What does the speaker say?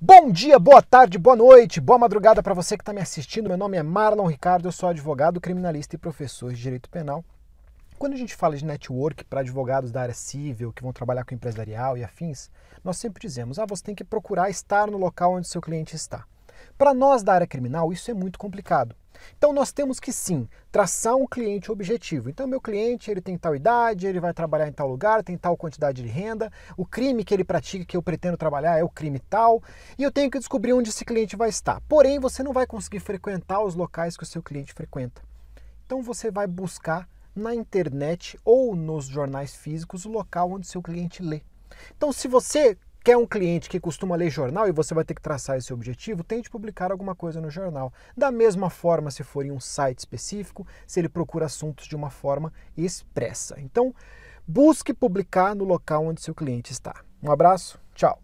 Bom dia, boa tarde, boa noite, boa madrugada para você que está me assistindo. Meu nome é Marlon Ricardo, eu sou advogado, criminalista e professor de direito penal. Quando a gente fala de network para advogados da área civil que vão trabalhar com empresarial e afins, nós sempre dizemos: ah, você tem que procurar estar no local onde seu cliente está. Para nós da área criminal, isso é muito complicado. Então nós temos que sim traçar um cliente objetivo. Então meu cliente ele tem tal idade, ele vai trabalhar em tal lugar, tem tal quantidade de renda, o crime que ele pratica que eu pretendo trabalhar é o crime tal, e eu tenho que descobrir onde esse cliente vai estar. Porém você não vai conseguir frequentar os locais que o seu cliente frequenta. Então você vai buscar na internet ou nos jornais físicos o local onde seu cliente lê. Então, se você Quer um cliente que costuma ler jornal e você vai ter que traçar esse objetivo? Tente publicar alguma coisa no jornal. Da mesma forma, se for em um site específico, se ele procura assuntos de uma forma expressa. Então, busque publicar no local onde seu cliente está. Um abraço, tchau!